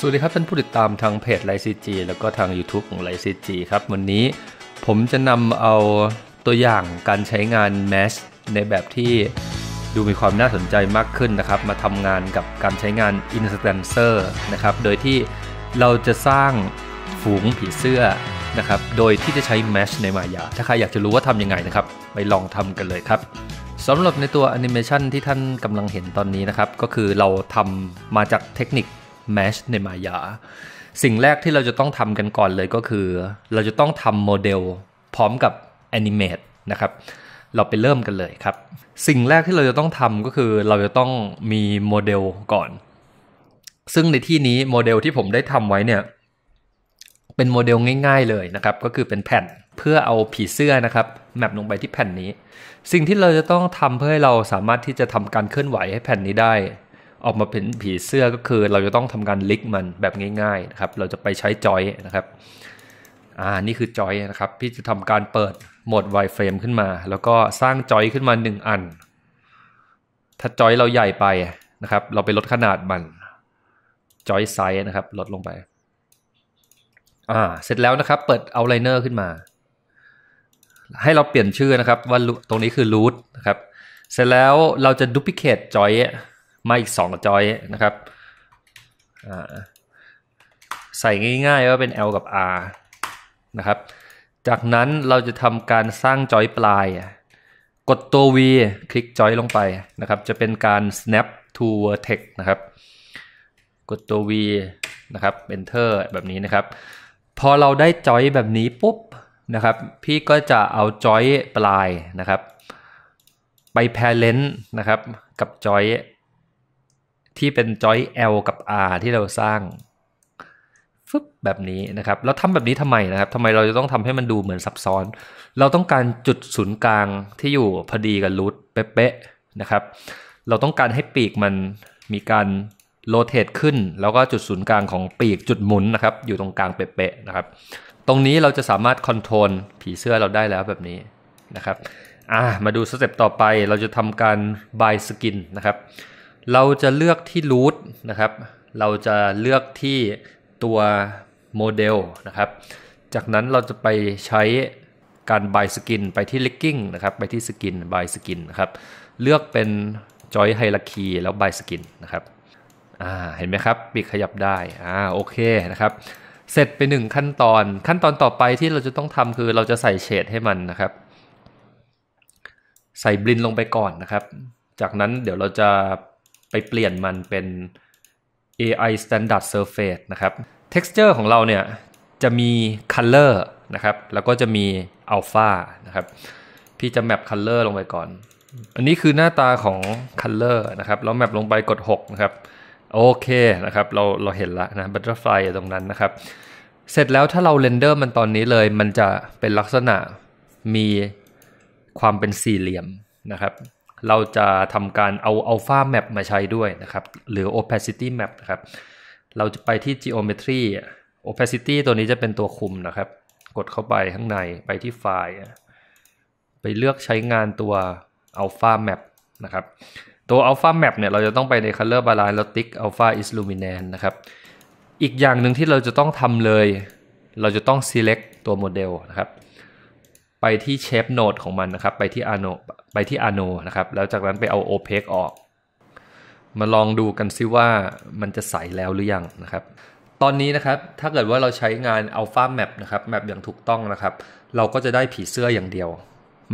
สวัสดีครับท่านผู้ติดตามทางเพจไลซีจีแล้วก็ทาง YouTube ของไลซีจีครับ วันนี้ผมจะนำเอาตัวอย่างการใช้งานแมชในแบบที่ดูมีความน่าสนใจมากขึ้นนะครับมาทำงานกับการใช้งาน Instancer นะครับโดยที่เราจะสร้างฝูงผีเสื้อนะครับโดยที่จะใช้แมชในมายาถ้าใครอยากจะรู้ว่าทำยังไงนะครับ ไปลองทำกันเลยครับสำหรับในตัวแอนิเมชันที่ท่านกำลังเห็นตอนนี้นะครับก็คือเราทำมาจากเทคนิคแมชในมายา สิ่งแรกที่เราจะต้องทำกันก่อนเลยก็คือ เราจะต้องทำโมเดลพร้อมกับแอนิเมตนะครับเราไปเริ่มกันเลยครับสิ่งแรกที่เราจะต้องทำก็คือเราจะต้องมีโมเดลก่อนซึ่งในที่นี้โมเดลที่ผมได้ทำไว้เนี่ยเป็นโมเดลง่าย ๆเลยนะครับก็คือเป็นแผ่นเพื่อเอาผีเสื้อนะครับแมปลงไปที่แผ่นนี้ สิ่งที่เราจะต้องทำเพื่อให้เราสามารถที่จะทำการเคลื่อนไหวให้แผ่นนี้ได้ออกมาเป็นผีเสื้อก็คือเราจะต้องทำการลิกมันแบบง่ายๆนะครับ เราจะไปใช้จอยนะครับ อ่านี่คือจอยนะครับ พี่จะทำการเปิดโหมดไว r ฟ f r a m e ขึ้นมา แล้วก็สร้างจอยขึ้นมา 1 อัน ถ้าจอยเราใหญ่ไปนะครับ เราไปลดขนาดมันจอยไซส์นะครับ ลดลงไป อ่าเสร็จแล้วนะครับเปิดเอาไลเนอร์ขึ้นมา ให้เราเปลี่ยนชื่อนะครับ ว่า ตรงนี้คือรูทนะครับ เสร็จแล้วเราจะดูพิเค t e จอยมาอีก2จอยนะครับใส่ง่ายๆว่าเป็น L กับ R นะครับ จากนั้นเราจะทำการสร้างจอยปลาย กดตัว V คลิกจอยลงไปนะครับ จะเป็นการ snap to vertex นะครับ กดตัว V นะครับ enter แบบนี้นะครับ พอเราได้จอยแบบนี้ปุ๊บนะครับ พี่ก็จะเอาจอยปลายนะครับ ไป parent นะครับกับจอยที่เป็นจอย L กับ R ที่เราสร้าง ฟึบแบบนี้นะครับแล้วทำแบบนี้ทำไมนะครับทำไมเราจะต้องทำให้มันดูเหมือนซับซ้อน เราต้องการจุดศูนย์กลางที่อยู่พอดีกับรูทเป๊ะๆนะครับ เราต้องการให้ปีกมันมีการโรเตทขึ้น แล้วก็จุดศูนย์กลางของปีกจุดหมุนนะครับ อยู่ตรงกลางเป๊ะๆนะครับ ตรงนี้เราจะสามารถคอนโทรลผีเสื้อเราได้แล้วแบบนี้นะครับอ่ามาดูสเต็ปต่อไปเราจะทำการบายสกินนะครับเราจะเลือกที่ root นะครับ เราจะเลือกที่ตัวโมเดลนะครับ จากนั้นเราจะไปใช้การ by skin ไปที่ l i ก k i n g นะครับไปที่ skin by skin นะครับเลือกเป็น j o ยไ hierarchy แล้ว by skin นะครับอ่าเห็นไหมครับปีกขยับได้อ่าโอเคนะครับ เสร็จไปหนึ่งขั้นตอนขั้นตอนต่อไปที่เราจะต้องทำคือเราจะใส่เฉดให้มันนะครับใส่บลินลงไปก่อนนะครับ จากนั้นเดี๋ยวเราจะไปเปลี่ยนมันเป็น AI Standard Surface นะครับ Texture ของเราเนี่ยจะมี Color นะครับ แล้วก็จะมี Alpha นะครับ พี่จะ map Color ลงไปก่อน อันนี้คือหน้าตาของ Color นะครับแล้ว map ลงไปกด 6 นะครับ โอเค นะครับ เรา เราเห็นละนะ Butterfly ตรงนั้นนะครับ เสร็จแล้วถ้าเราเรนเดอร์มันตอนนี้เลย มันจะเป็นลักษณะมีความเป็นสี่เหลี่ยมนะครับเราจะทำการเอา Alpha Map มาใช้ด้วยนะครับ หรือ Opacity Map นะครับ เราจะไปที่ Geometry Opacity ตัวนี้จะเป็นตัวคุมนะครับ กดเข้าไปข้างในไปที่ไฟล์ ไปเลือกใช้งานตัว Alpha Map นะครับ ตัว Alpha Map เนี่ยเราจะต้องไปใน Color Balance แล้วติ๊ก Alpha is Luminance นะครับ อีกอย่างหนึ่งที่เราจะต้องทำเลย เราจะต้อง select ตัวโมเดลนะครับไปที่เชฟโนดของมันนะครับ ไปที่อาโนไปที่อาโนนะครับแล้วจากนั้นไปเอาโอเพกออก มาลองดูกันซิว่ามันจะใสแล้วหรือยังนะครับ ตอนนี้นะครับถ้าเกิดว่าเราใช้งาน Alpha Map นะครับแมปอย่างถูกต้องนะครับ เราก็จะได้ผีเสื้ออย่างเดียว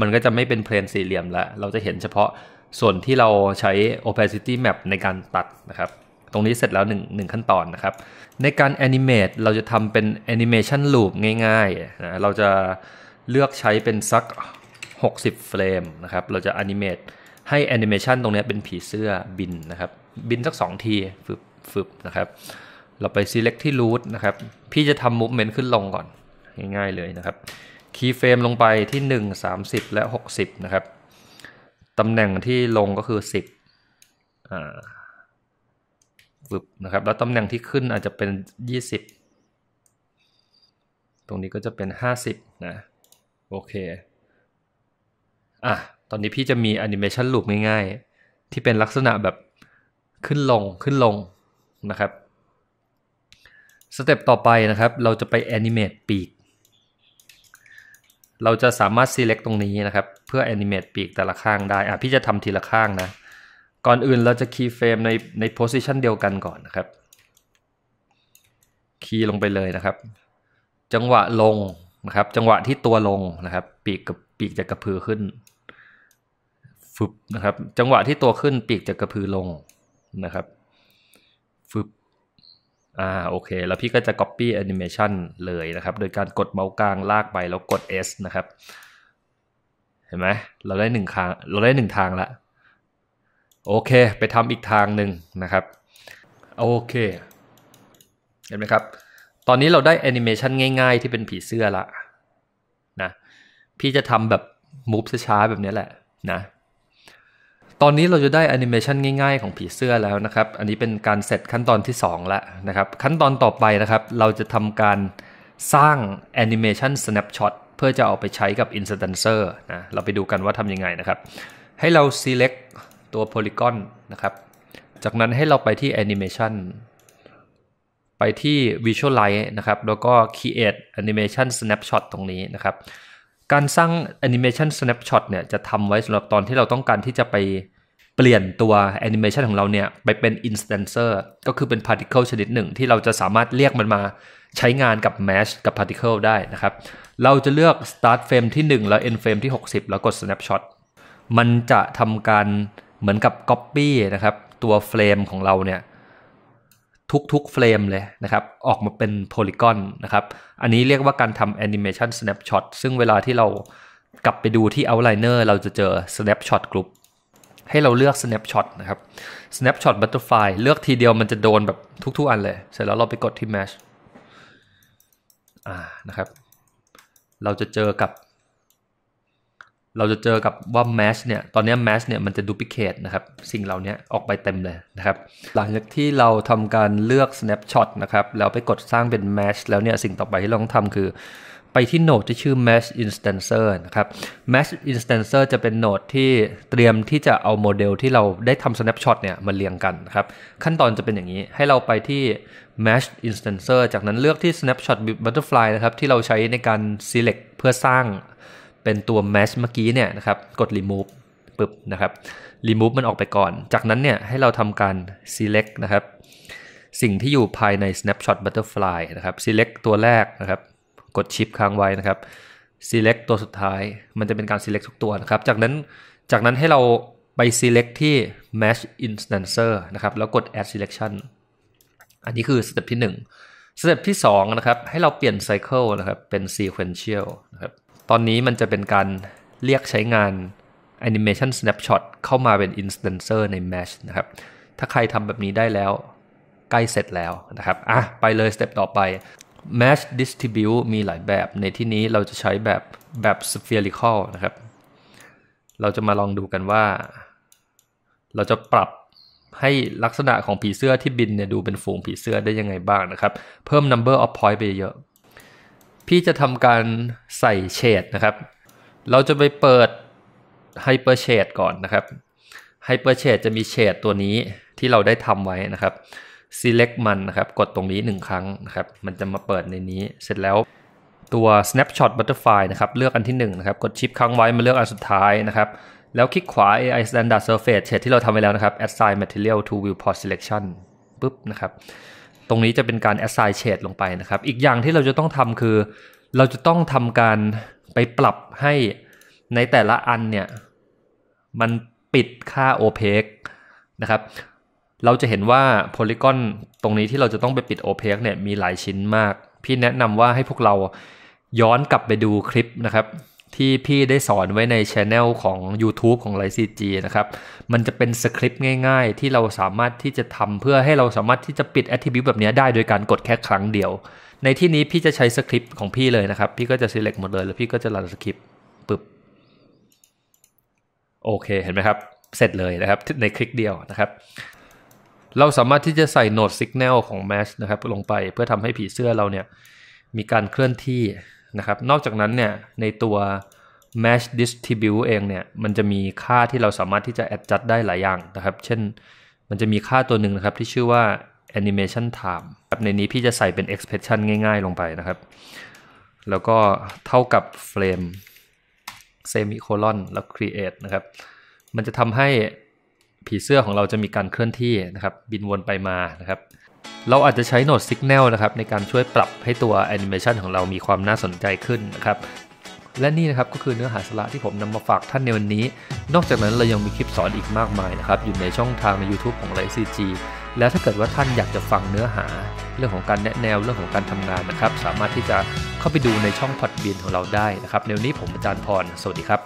มันก็จะไม่เป็นเพลนสี่เหลี่ยมละเราจะเห็นเฉพาะส่วนที่เราใช้ opacity map ในการตัดนะครับ ตรงนี้เสร็จแล้ว1งขั้นตอนนะครับ ในการ animate เราจะทำเป็น animation loop ง่ายๆนะเราจะเลือกใช้เป็นสัก 60เฟรมนะครับ เราจะอนิเมตให้แอนิเมชันตรงนี้เป็นผีเสื้อบินนะครับ บินสัก 2 ทีฟึบฟึบนะครับ เราไป select ที่ root นะครับ พี่จะทำ movement ขึ้นลงก่อน ง่ายๆเลยนะครับคีย์เฟรมลงไปที่ 1 30 และ 60 นะครับ ตำแหน่งที่ลงก็คือ 10อ่าฟึบนะครับแล้วตำแหน่งที่ขึ้นอาจจะเป็น 20 ตรงนี้ก็จะเป็น 50 นะโอเค อ่ะ ตอนนี้พี่จะมีแอนิเมชันลูปง่ายๆที่เป็นลักษณะแบบขึ้นลง ขึ้นลงนะครับ สเต็ปต่อไปนะครับ เราจะไปแอนิเมตปีก เราจะสามารถ select ตรงนี้นะครับ เพื่อแอนิเมตปีกแต่ละข้างได้ อ่ะพี่จะทำทีละข้างนะ ก่อนอื่นเราจะคี y f เฟรมในในโพสิชันเดียวกันก่อนนะครับ คีย์ลงไปเลยนะครับ จังหวะลงนะครับจังหวะที่ตัวลงนะครับ ปีกกับปีกจะกระพือขึ้น ฟึบนะครับ จังหวะที่ตัวขึ้นปีกจะกระพือลงนะครับ ฟึบอ่าโอเค แล้วพี่ก็จะ Copy Animation เลยนะครับ โดยการกดเมาส์กลางลากไปแล้วกด S นะครับ เห็นไหม เราได้หนึ่งทางเราได้หนึ่งทางละ โอเค ไปทำอีกทางหนึ่งนะครับ โอเค เห็นไหมครับตอนนี้เราได้แอนิเมชันง่าย ๆ ที่เป็นผีเสื้อละนะพี่จะทำแบบมูฟช้าแบบนี้แหละนะ ตอนนี้เราจะได้แอนิเมชันง่ายๆ ของผีเสื้อแล้วนะครับ อันนี้เป็นการเสร็จขั้นตอนที่2แล้วนะครับ ขั้นตอนต่อไปนะครับ เราจะทำการสร้างแอนิเมชัน snapshot เพื่อจะเอาไปใช้กับ instancer นะเราไปดูกันว่าทำยังไงนะครับ ให้เรา select ตัว polygon นะครับจากนั้นให้เราไปที่ animation ไปที่ Visualize นะครับ แล้วก็ Create Animation Snapshot ตรงนี้นะครับ การสร้าง Animation Snapshot เนี่ย จะทำไว้สำหรับตอนที่เราต้องการที่จะไปเปลี่ยนตัว Animation ของเราเนี่ยไปเป็น Instancer ก็คือเป็น Particle ชนิดหนึ่ง ที่เราจะสามารถเรียกมันมาใช้งานกับ Mesh กับ Particle ได้นะครับ เราจะเลือก Start Frame ที่ 1 แล้ว End Frame ที่ 60 แล้วกด Snapshot มันจะทำการเหมือนกับ Copy นะครับตัวเฟรมของเราเนี่ยทุกๆเฟรมเลยนะครับ ออกมาเป็นโพลิกอนนะครับ อันนี้เรียกว่าการทำแอนิเมชันสแนปช็อตซึ่งเวลาที่เรากลับไปดูที่ Outliner เราจะเจอ Snapshot Group ให้เราเลือก Snapshot นะครับ Snapshot Butterfly เลือกทีเดียวมันจะโดนแบบทุก ๆ อันเลย เสร็จแล้วเราไปกดที่ m มช h อ่านะครับ เราจะเจอกับเราจะเจอกับว่า Mesh เนี่ยตอนนี้ Mesh เนี่ยมันจะ duplicate นะครับสิ่งเหล่านี้ออกไปเต็มเลยนะครับหลังจากที่เราทำการเลือก snapshot นะครับแล้วไปกดสร้างเป็น Mesh แล้วเนี่ยสิ่งต่อไปที่เราต้องทำคือไปที่โหนดที่ชื่อ Mesh Instancer นะครับ Mesh Instancer จะเป็นโหนดที่เตรียมที่จะเอาโมเดลที่เราได้ทำ snapshot เนี่ยมาเรียงกันนะครับขั้นตอนจะเป็นอย่างนี้ให้เราไปที่ Mesh Instancer จากนั้นเลือกที่ snapshot butterfly นะครับที่เราใช้ในการ select เพื่อสร้างเป็นตัว m มช h เมื่อกี้เนี่ยนะครับกด remove ปึ๊บนะครับ remove มันออกไปก่อน จากนั้นเนี่ยให้เราทำการ select นะครับสิ่งที่อยู่ภายใน snapshot butterfly นะครับ select ตัวแรกนะครับ กดชิปค้างไว้นะครับ select ตัวสุดท้ายมันจะเป็นการ select ทุกตัวนะครับจากนั้นจากนั้นให้เราไป select ที่ match instancer นะครับแล้วกด add selection อันนี้คือสเต็ปที่1สเต็ปที่2นะครับให้เราเปลี่ยน cycle นะครับเป็น sequential นะครับตอนนี้มันจะเป็นการเรียกใช้งาน Animation Snapshot เข้ามาเป็น Instancer ใน Mesh นะครับ ถ้าใครทำแบบนี้ได้แล้วใกล้เสร็จแล้วนะครับอ่ะไปเลยสเต็ปต่อไป Mesh Distribute มีหลายแบบ ในที่นี้เราจะใช้แบบแบบ Spherical นะครับ เราจะมาลองดูกันว่า เราจะปรับให้ลักษณะของผีเสื้อที่บินเนี่ยดูเป็นฝูงผีเสื้อได้ยังไงบ้างนะครับ เพิ่ม number of point ไปเยอะพี่จะทำการใส่เฉดนะครับ เราจะไปเปิด Hyper Shade ก่อนนะครับ Hyper Shade จะมีเฉดตัวนี้ที่เราได้ทำไว้นะครับ select มันนะครับ กดตรงนี้ 1 ครั้งนะครับ มันจะมาเปิดในนี้ เสร็จแล้วตัว snapshot butterfly นะครับ เลือกอันที่ 1นนะครับ กดชิปค้างไว้มาเลือกอันสุดท้ายนะครับ แล้วคลิกขวา AI standard surface เฉดที่เราทำไว้แล้วนะครับ assign material to viewport selection ปุ๊บนะครับรงนี้จะเป็นการ assign shade ลงไปนะครับ อีกอย่างที่เราจะต้องทำคือเราจะต้องทำการไปปรับให้ในแต่ละอันเนี่ย มันปิดค่า opaque นะครับ เราจะเห็นว่าโพลิกอนตรงนี้ที่เราจะต้องไปปิด opaque เนี่ยมีหลายชิ้นมาก พี่แนะนำว่าให้พวกเราย้อนกลับไปดูคลิปนะครับที่พี่ได้สอนไว้ในช anel ของ YouTube ของไลซีจีนะครับมันจะเป็นสคริปต์ง่าย ๆ ที่เราสามารถที่จะทำเพื่อให้เราสามารถที่จะปิด attribute แบบนี้ได้โดยการกดแค่ครั้งเดียว ในที่นี้พี่จะใช้สคริปต์ของพี่เลยนะครับ พี่ก็จะ select หมดเลยแล้วพี่ก็จะรันสคริปต์ปึ๊บ โอเค เห็นไหมครับ เสร็จเลยนะครับ ในคลิกเดียวนะครับ เราสามารถที่จะใส่โนดสัญญาณของ mesh นะครับ ลงไปเพื่อทำให้ผีเสื้อเราเนี่ย มีการเคลื่อนที่นะครับ นอกจากนั้นเนี่ยในตัว Mesh Distribute เองเนี่ยมันจะมีค่าที่เราสามารถที่จะ adjust ได้หลายอย่างนะครับ เช่นมันจะมีค่าตัวหนึ่งนะครับที่ชื่อว่า Animation Time ในนี้พี่จะใส่เป็น expression ง่าย ๆ ลงไปนะครับ แล้วก็เท่ากับ frame semicolon แล้ว create นะครับ มันจะทำให้ผีเสื้อของเราจะมีการเคลื่อนที่นะครับ บินวนไปมานะครับเราอาจจะใช้โน d e ส i ญ n a l นะครับในการช่วยปรับให้ตัวแอนิเมชันของเรามีความน่าสนใจขึ้นนะครับและนี่นะครับก็คือเนื้อหาสาระที่ผมนำมาฝากท่านในวันนี้ นอกจากนั้นเรายังมีคลิปสอนอีกมากมายนะครับอยู่ในช่องทางใน YouTube ของไ i ซีจีแล้วถ้าเกิดว่าท่านอยากจะฟังเนื้อหา เรื่องของการแนะแนว เรื่องของการทำงานนะครับสามารถที่จะเข้าไปดูในช่องพอดบีนของเราได้นะครับในวันนี้ผมอาจารย์พรสวัสดีครับ